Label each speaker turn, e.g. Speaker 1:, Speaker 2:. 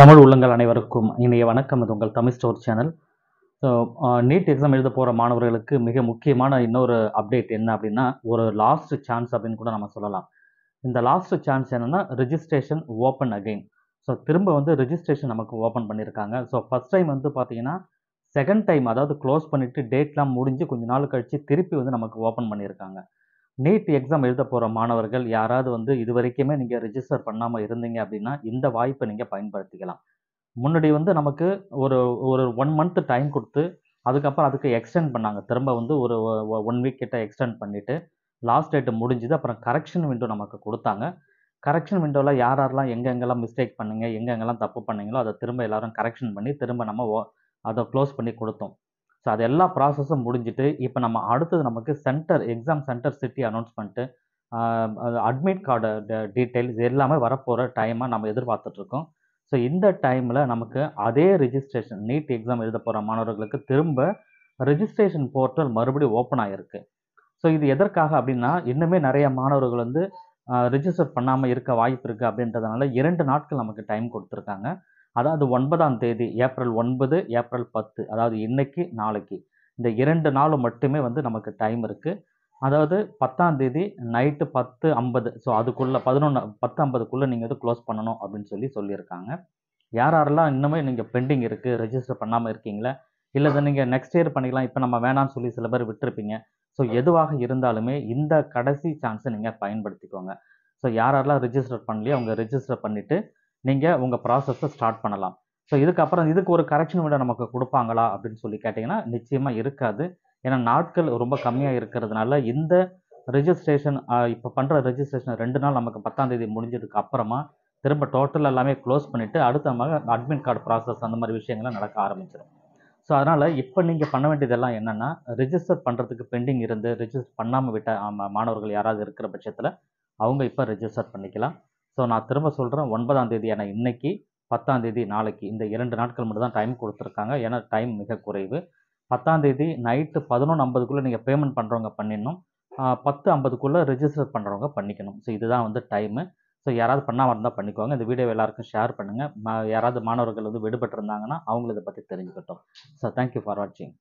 Speaker 1: தமிழ் உள்ளங்கள் அனைவருக்கும் இனிய வணக்கம் இது உங்கள் Tamil store channel so NEET exam எழுத போகிற மாணவர்களுக்கு மிக முக்கியமான இன்னொரு அப்டேட் என்ன அப்படின்னா ஒரு லாஸ்ட் சான்ஸ் அப்படின்னு கூட நம்ம சொல்லலாம் இந்த லாஸ்ட் சான்ஸ் என்னென்னா ரிஜிஸ்ட்ரேஷன் ஓப்பன் அகெயின் ஸோ திரும்ப வந்து ரிஜிஸ்ட்ரேஷன் நமக்கு ஓப்பன் பண்ணியிருக்காங்க ஸோ ஃபஸ்ட் டைம் வந்து பார்த்தீங்கன்னா செகண்ட் டைம் அதாவது க்ளோஸ் பண்ணிவிட்டு டேட்லாம் முடிஞ்சு கொஞ்சம் நாள் கழித்து திருப்பி வந்து நமக்கு ஓப்பன் பண்ணியிருக்காங்க நீட் எக்ஸாம் எழுத போகிற மாணவர்கள் யாராவது வந்து இது வரைக்குமே நீங்கள் ரிஜிஸ்டர் பண்ணாமல் இருந்தீங்க அப்படின்னா இந்த வாய்ப்பை நீங்கள் பயன்படுத்திக்கலாம் முன்னாடி வந்து நமக்கு ஒரு ஒரு ஒன் மந்த் டைம் கொடுத்து அதுக்கப்புறம் அதுக்கு எக்ஸ்டெண்ட் பண்ணாங்க திரும்ப வந்து ஒரு ஒன் வீக் கிட்ட எக்ஸ்டெண்ட் பண்ணிவிட்டு லாஸ்ட் டேட்டு முடிஞ்சுது அப்புறம் கரெக்ஷன் விண்டோ நமக்கு கொடுத்தாங்க கரெக்ஷன் விண்டோவில் யார் யாரெல்லாம் எங்கெங்கெல்லாம் மிஸ்டேக் பண்ணுங்கள் எங்கெங்கெல்லாம் தப்பு பண்ணீங்களோ அதை திரும்ப எல்லோரும் கரெக்ஷன் பண்ணி திரும்ப நம்ம அதை க்ளோஸ் பண்ணி கொடுத்தோம் ஸோ அது எல்லா ப்ராசஸும் முடிஞ்சுட்டு இப்போ நம்ம அடுத்தது நமக்கு centre exam centre city announce பண்ணிட்டு அட்மிட் கார்டு டீட்டெயில் இது எல்லாமே வரப்போகிற டைமாக நம்ம எதிர்பார்த்துட்ருக்கோம் ஸோ இந்த டைமில் நமக்கு அதே ரிஜிஸ்ட்ரேஷன் நீட் எக்ஸாம் எழுத போகிற மாணவர்களுக்கு திரும்ப ரிஜிஸ்ட்ரேஷன் போர்ட்டல் மறுபடியும் ஓப்பன் ஆகிருக்கு ஸோ இது எதற்காக அப்படின்னா இன்னுமே நிறைய மாணவர்கள் வந்து ரிஜிஸ்டர் பண்ணாமல் இருக்க வாய்ப்பு இருக்குது அப்படின்றதுனால இரண்டு நாட்கள் நமக்கு டைம் கொடுத்துருக்காங்க அதாவது ஒன்பதாம் தேதி ஏப்ரல் ஒன்பது ஏப்ரல் பத்து அதாவது இன்னைக்கு நாளைக்கு இந்த இரண்டு நாள் மட்டுமே வந்து நமக்கு டைம் இருக்குது அதாவது பத்தாம் தேதி நைட்டு பத்து ஐம்பது ஸோ அதுக்குள்ளே பதினொன்று பத்து ஐம்பதுக்குள்ளே நீங்கள் வந்து க்ளோஸ் பண்ணணும் அப்படின்னு சொல்லி சொல்லியிருக்காங்க யார் யாரெல்லாம் இன்னுமே நீங்கள் பெண்டிங் இருக்குது ரெஜிஸ்டர் பண்ணாமல் இருக்கீங்களா இல்லை இதை நீங்கள் நெக்ஸ்ட் இயர் பண்ணிக்கலாம் இப்போ நம்ம வேணாம்னு சொல்லி சில பேர் விட்டுருப்பீங்க ஸோ எதுவாக இருந்தாலுமே இந்த கடைசி சான்ஸை நீங்கள் பயன்படுத்திக்கோங்க ஸோ யாரெல்லாம் ரிஜிஸ்டர் பண்ணலையோ அவங்க ரிஜிஸ்டர் பண்ணிவிட்டு நீங்கள் உங்கள் ப்ராசஸை ஸ்டார்ட் பண்ணலாம் ஸோ இதுக்கப்புறம் இதுக்கு ஒரு கரெக்ஷன் விட நமக்கு கொடுப்பாங்களா அப்படின்னு சொல்லி கேட்டிங்கன்னா நிச்சயமாக இருக்காது ஏன்னா நாட்கள் ரொம்ப கம்மியாக இருக்கிறதுனால இந்த ரிஜிஸ்ட்ரேஷன் இப்போ பண்ணுற ரிஜிஸ்ட்ரேஷன் ரெண்டு நாள் நமக்கு பத்தாந்தேதி முடிஞ்சதுக்கு அப்புறமா திரும்ப டோட்டல் எல்லாமே க்ளோஸ் பண்ணிவிட்டு அடுத்த அட்மிட் கார்டு ப்ராசஸ் அந்த மாதிரி விஷயங்கள்லாம் நடக்க ஆரம்பிச்சிடும் ஸோ அதனால் இப்போ நீங்கள் பண்ண வேண்டியதெல்லாம் என்னென்னா ரிஜிஸ்டர் பண்ணுறதுக்கு பெண்டிங் இருந்து ரிஜிஸ்டர் பண்ணாமல் விட்ட மாணவர்கள் யாராவது இருக்கிற பட்சத்தில் அவங்க இப்போ ரிஜிஸ்டர் பண்ணிக்கலாம் ஸோ நான் திரும்ப சொல்கிறேன் ஒன்பதாம் தேதி ஆனால் இன்னைக்கு பத்தாம் தேதி நாளைக்கு இந்த இரண்டு நாட்கள் மட்டும் தான் டைம் கொடுத்துருக்காங்க ஏன்னா டைம் மிக குறைவு பத்தாம் தேதி நைட்டு பதினொன்று ஐம்பதுக்குள்ளே நீங்கள் பேமெண்ட் பண்ணுறவங்க பண்ணிடணும் பத்து ஐம்பதுக்குள்ளே ரிஜிஸ்டர் பண்ணுறவங்க பண்ணிக்கணும் ஸோ இதுதான் வந்து டைமு ஸோ யாராவது பண்ணாமல் இருந்தால் பண்ணிக்கோங்க இந்த வீடியோ எல்லாருக்கும் ஷேர் பண்ணுங்கள் யாராவது மாணவர்கள் வந்து இருந்தாங்கன்னா அவங்கள இதை பற்றி தெரிஞ்சுக்கட்டும் ஸோ தேங்க்யூ ஃபார் வாட்சிங்